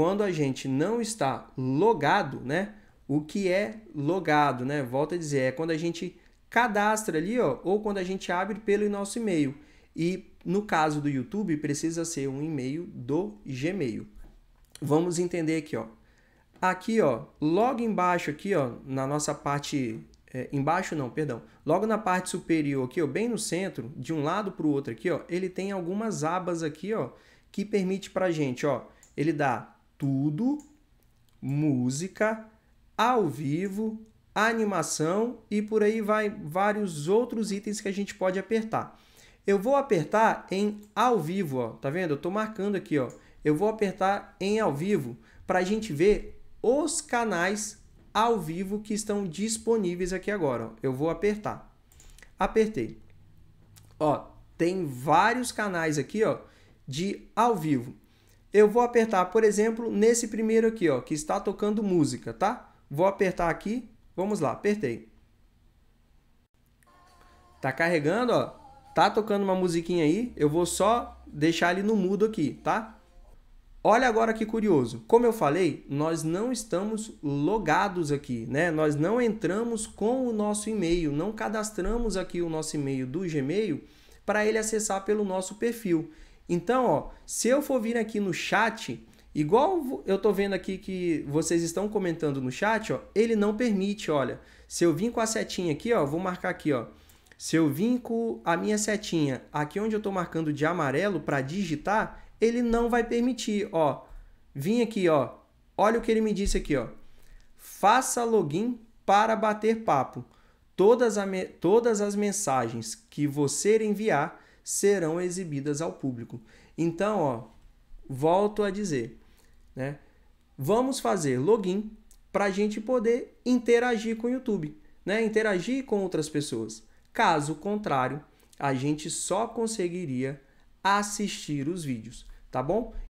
quando a gente não está logado, né? O que é logado, né? Volto a dizer, é quando a gente cadastra ali, ó, ou quando a gente abre pelo nosso e-mail. E no caso do YouTube, precisa ser um e-mail do Gmail. Vamos entender aqui, ó. Aqui, ó, logo embaixo aqui, ó, na nossa parte é, embaixo não, perdão. Logo na parte superior aqui, ó, bem no centro, de um lado para o outro aqui, ó, ele tem algumas abas aqui, ó, que permite pra gente, ó, ele dá tudo, música, ao vivo, animação e por aí vai vários outros itens que a gente pode apertar. Eu vou apertar em ao vivo, ó, tá vendo? Eu estou marcando aqui, ó. Eu vou apertar em ao vivo para a gente ver os canais ao vivo que estão disponíveis aqui agora. Ó. Eu vou apertar. Apertei. Ó, tem vários canais aqui, ó, de ao vivo eu vou apertar, por exemplo, nesse primeiro aqui, ó, que está tocando música, tá? Vou apertar aqui, vamos lá, apertei. Tá carregando, ó, tá tocando uma musiquinha aí, eu vou só deixar ele no mudo aqui, tá? Olha agora que curioso. Como eu falei, nós não estamos logados aqui, né? Nós não entramos com o nosso e-mail, não cadastramos aqui o nosso e-mail do Gmail para ele acessar pelo nosso perfil. Então, ó, se eu for vir aqui no chat, igual eu tô vendo aqui que vocês estão comentando no chat, ó, ele não permite, olha. Se eu vim com a setinha aqui, ó, vou marcar aqui, ó. Se eu vim com a minha setinha aqui onde eu estou marcando de amarelo para digitar, ele não vai permitir, ó. Vim aqui, ó. Olha o que ele me disse aqui, ó. Faça login para bater papo. Todas, a, todas as mensagens que você enviar serão exibidas ao público. Então, ó, volto a dizer, né? Vamos fazer login para a gente poder interagir com o YouTube, né? Interagir com outras pessoas. Caso contrário, a gente só conseguiria assistir os vídeos, tá bom?